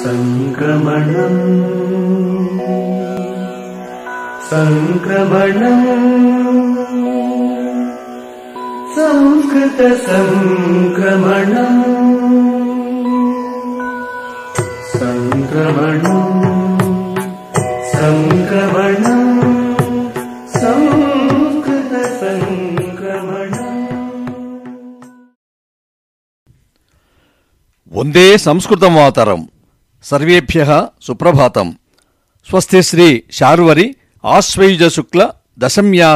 सङ्क्रमणम् सङ्क्रमणम् संस्कृतसङ्क्रमणम् सङ्क्रमणम् सङ्क्रमणम् వందే సంస్కృతం అవతారం సర్వేభ్య సుప్రభాతం స్వస్తి శ్రీ శార్వరి ఆశ్వయుజశుక్ల దశమ్యా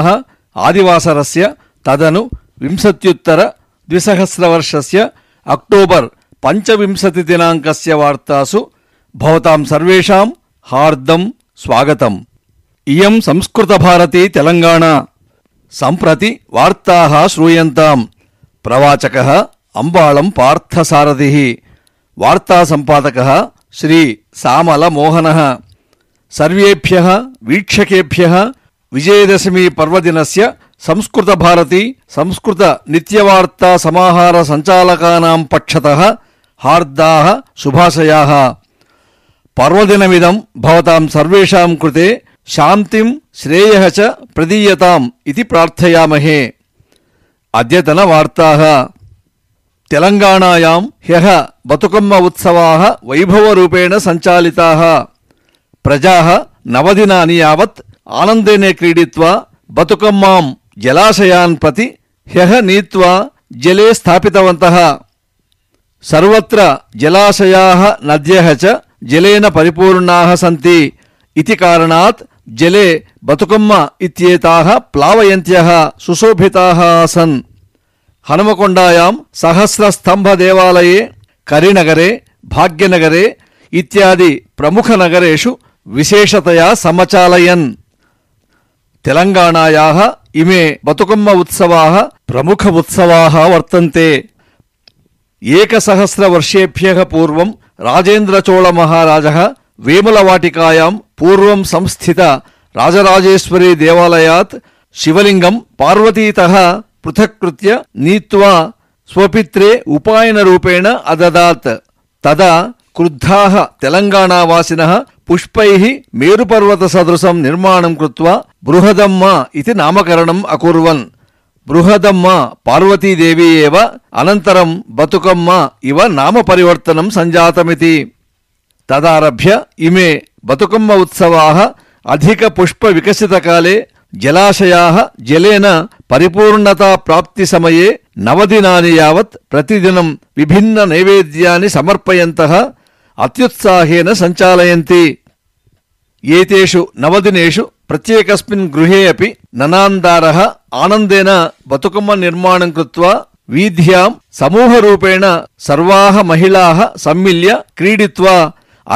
ఆదివాసరస్ తదను వింశత్యుత్తర ద్విసహస్రవర్షస్ అక్టోబర్ పంచవింశతి దినాంకస్ వార్తాసు భవతాం సర్వేషాం హార్దం స్వాగతం ఇయం సంస్కృతభారతి తెలంగాణ సంప్రతి వార్తా శ్రూయంతాం ప్రవాచక అంబాళం పార్థసారథి వార్తాసంపాదక శ్రీ సామల మోహన సర్వేభ్య వీక్షకేభ్య విజయదశమి పర్వదినస్య సంస్కృత భారతి సంస్కృత నిత్యవార్తా సమాహార సంచాలకానాం పక్షత హార్దా శుభాశయా పర్వదినమిదం భవతాం సర్వేషాం కృతే శాంతిం శ్రేయ ప్రదీయతాం ఇది ప్రార్థయామహే అద్యతన వార్తా తెలంగాణాయాం హ్యహ బతుకమ్మ ఉత్సవాः వైభవరూपेణ सञ्चालिताः ప్రజా నవదినాని యావత్ ఆనందేనే క్రీడిత్వా బతుకమ్మాం జలాశయాన్ ప్రతి హ్యహ నీత్వా జలే స్థాపితవంత సర్వత్ర జలాశయా నద్య జలేన పరిపూర్ణా సంతి ఇది కారణాత్ జలే బతుకమ్మ ఇత్యేతాः ప్లావయంత్య సుశోభితాः ఆసన్ హనుమకొండాయాం हनुमकोण्डायां దేవాలయే करिनगरे భాగ్యనగరే ఇత్యాది ప్రముఖ నగరేషు విశేషతయా సమచాలయన్ తెలంగాణాయా ఇమే బతుకమ్మ ఉత్సవా ప్రముఖ ఉత్సవా వర్తంతే ఏకసహస్రవర్షేభ్య పూర్వం రాజేంద్రచోళమహారాజ వేములవాటికాయాం పూర్వం సంస్థిత రాజరాజేశ్వరీ దేవాలయాత్ శివలింగం పార్వతీత పృథక్కృత్య నీత్వా స్వపిత్రే ఉపాయనరూపేణ అదదాత్ తదా క్రుద్ధాహ క్రుద్ధాః పుష్పై మేరుపర్వత సదృశం నిర్మాణం కృత్వా బృహదమ్మ ఇది నామకరణం అకూర్వన్ బృహదమ్మ పార్వతీదేవి ఏవ అనంతరం బతుకమ్మ ఇవ నామ పరివర్తనం సంజాతమితి తదారభ్య ఇమే బతుకమ్మ ఉత్సవా అధిక పుష్ప వికసితకాలే జలాశయా జలేన పరిపూర్ణతా ప్రాప్తి సమయే నవదినాని యావత్ ప్రతిదినం విభిన్న నైవేద్యాన్ని సమర్పయంత అత్యుత్సాహేన సంచాలయంతి ఏతేషు నవదినేషు ప్రత్యేకస్మిన్ గృహే అపి ననాందార ఆనందేన బతుకమ్మ నిర్మాణం కృత్వా వీధ్యాం సమూహరూపేణ సర్వాః మహిళా సమ్మిల్య క్రీడిత్వా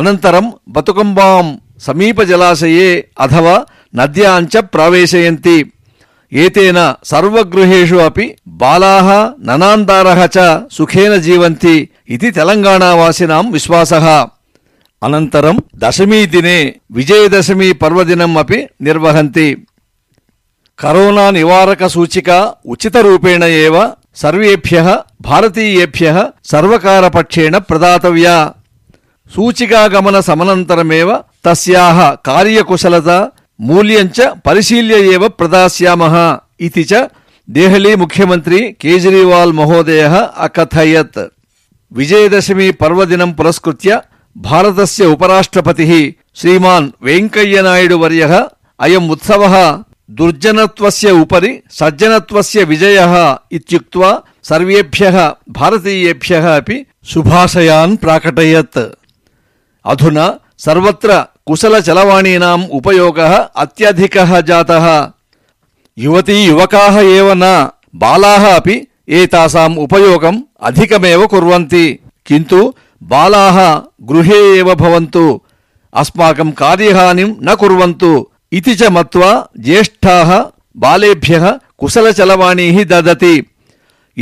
అనంతరం బతుకంబాం సమీప జలాశయే అథవా నద్యాంచ ప్రవేశయంతి ఏతేన సర్వగృహేషు అపి బాలాహ ననాందారహ చ సుఖేన జీవంతి ఇది తెలంగాణవాసినాం విశ్వాస అనంతరం దశమీ దినే విజయదశమీ పర్వదినం అపి నిర్వహంతి కరోనా నివారక సూచిక ఉచితరూపేణ ఏవ సర్వేభ్య భారతీయేభ్య సర్వకారపక్షేణ ప్రదాతవ్యా సూచికాగమన సమనంతరమేవ తస్యాహ కార్యకుశలత మూల్యంచ పరిశీల్య ఏవ ప్రదాస్యామహ ఇది చ దేహలీ ముఖ్యమంత్రి కేజ్రీవాల్ మహోదయ అకథయత్ విజయదశమి పర్వదినం పురస్కృత్య భారతస్య ఉపరాష్ట్రపతి శ్రీమాన్ వెంకయ్యనాయుడు వర్య అయం ఉత్సవ దుర్జనత్వస్య ఉపరి సజ్జనత్వస్య విజయ ఇత్యుక్త్వా సర్వేభ్య భారతీయేభ్య అపి శుభాశయాన్ ప్రాకటయత్ అధునా సర్వత్ర కుశల కుశలచలవాణీనాం ఉపయోగ అత్యధిక జాత యువతీ యువకా ఏవ నా బాళా అపి ఏతాసాం ఉపయోగం అధికమేవ కుర్వంతి కింటు బాళా గృహే ఏవ భవంతు అస్మాకం కార్యహానిం న కుర్వంతు ఇది చ మత్వా జ్యేష్ఠా బాలేభ్య చలవాణీ దదతి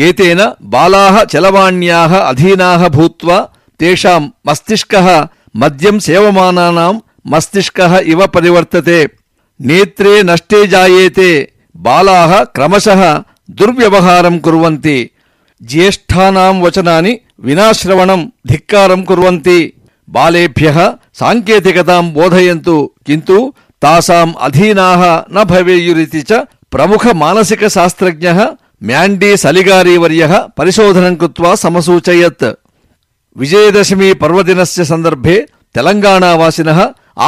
ఏతేన బాళా చలవాణ్యా అధీనా భూత్వా తేషాం మస్తిష్క మద్యం సేవమానానాం మస్తిష్క ఇవ పరివర్తతే నేత్రే నష్టే జాయేతే బాలా క్రమశ దుర్వ్యవహారం కుర్వంతి జ్యేష్ఠానాం వచనాని వినాశ్రవణం ధిక్కారం కుర్వంతి బాళేభ్య సాంకేతికతాం బోధయంతు కింటు తాసాం అధీనా న భవేయురితి చ ప్రముఖ మానసిక శాస్త్రజ్ఞ మ్యాండీ సలిగారీవర్య పరిశోధనం కృత్వా సమసూచయత్ విజయదశమీ పర్వదినస్య సందర్భే తెలంగాణావాసిన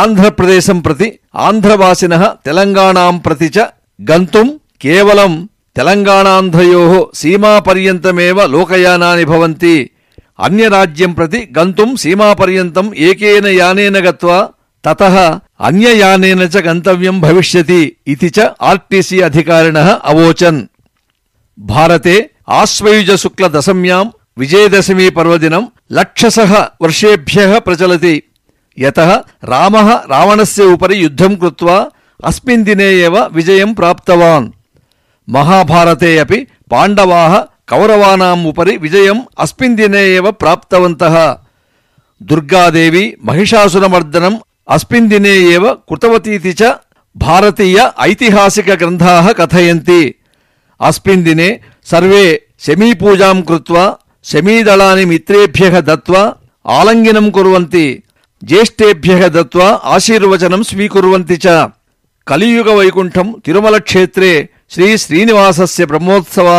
आन्ध्रप्रदेशं प्रति आन्ध्रवासिनः तेलङ्गाणाम् प्रति च गन्तुं केवलं तेलङ्गाणान्ध्रयोः सीमापर्यन्तमेव लोकयानानि भवन्ति अन्यराज्यं प्रति गन्तुं सीमापर्यन्तम् एकेन यानेन गत्वा ततः अन्ययानेन च गन्तव्यं भविष्यति इति च आर् टी सी अधिकारिणः अवोचन् भारते आश्वयुज शुक्ल विजयदशमी पर्वदिनम् लक्षशः वर्षेभ्यः प्रचलति యతః రామః రావణస్య ఉపరి యుద్ధం కృత్వా అస్మిన్ దినే ఏవ విజయం ప్రాప్తవాన్ మహాభారతే అపి పాండవాః కౌరవానాం ఉపరి విజయం అస్మిన్ దినే ఏవ ప్రాప్తవంతః దుర్గాదేవి మహిషాసురమర్దనం అస్మిన్ దినే ఏవ కృతవతీతి చ భారతీయ ఐతిహాసిక గ్రంథాః కథయంతి అస్మిన్ దినే సర్వే శమీపూజాం కృత్వా శమీదళాని మిత్రేభ్య దత్వా ఆలంగినం కుర్వంతి జ్యేష్ఠేభ్య దత్వా ఆశీర్వచనం స్వీకుర్వంతి చ కలియుగ వైకుంఠం తిరుమల క్షేత్రే శ్రీ శ్రీనివాసస్య బ్రహ్మోత్సవా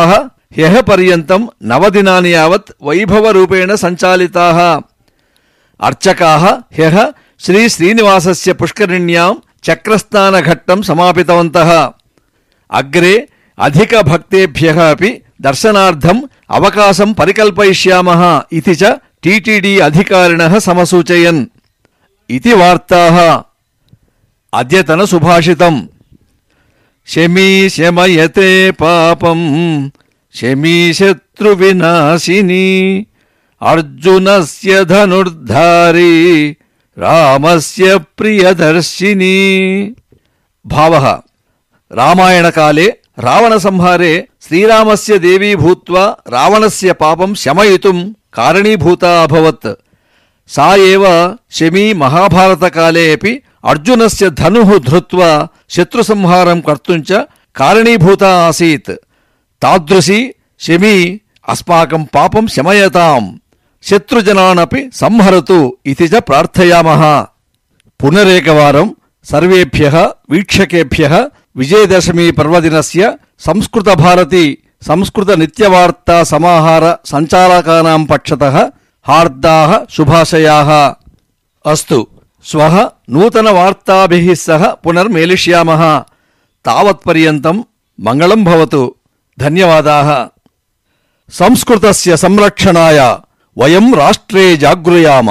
హ్యహ పర్యంతం నవదినాని యావత్ వైభవరూపేణ సంచాలితా అర్చకా హ్యహ శ్రీ శ్రీనివాసస్య పుష్కరిణ్యాం చక్రస్నానఘట్టం సమాపితవంత అగ్రే అధిక భక్తేభ్య అపి దర్శనార్థం అవకాశం పరికల్పయిష్యామ ఇది చ టీటీడీ అధికారిణ సమసూచయన్ ఇది వార్తా అద్యతన సుభాషితం శమీ శమయతే పాపం శమీ శత్రు వినాశిని అర్జునస్య ధనుర్ధారి రామస్య ప్రియదర్శిని భావ రామాయణకాలే రావణసంహారే శ్రీరామస్య దేవీ భూత్వా రావణస్య పాపం శమయితుం కారణీభూత అభవత్ सा एव शमी महाभारतकाले अपि अर्जुनस्य धनुः धृत्वा शत्रुसंहारं कर्तुम् च कारणीभूता आसीत् तादृशी शमी अस्माकम् पापं शमयताम् शत्रुजनान् संहरतु इति च प्रार्थयामः पुनरेकवारं सर्वेभ्यः वीक्षकेभ्यः विजयदशमीपर्वदिनस्य संस्कृतभारती संस्कृत समाहार सञ्चालकानाम् पक्षतः हार्दाः शुभाशयाः अस्तु श्वः नूतनवार्ताभिः सह पुनर्मेलिष्यामः तावत्पर्यन्तम् मङ्गलम् भवतु धन्यवादाः संस्कृतस्य संरक्षणाय वयम् राष्ट्रे जागृयाम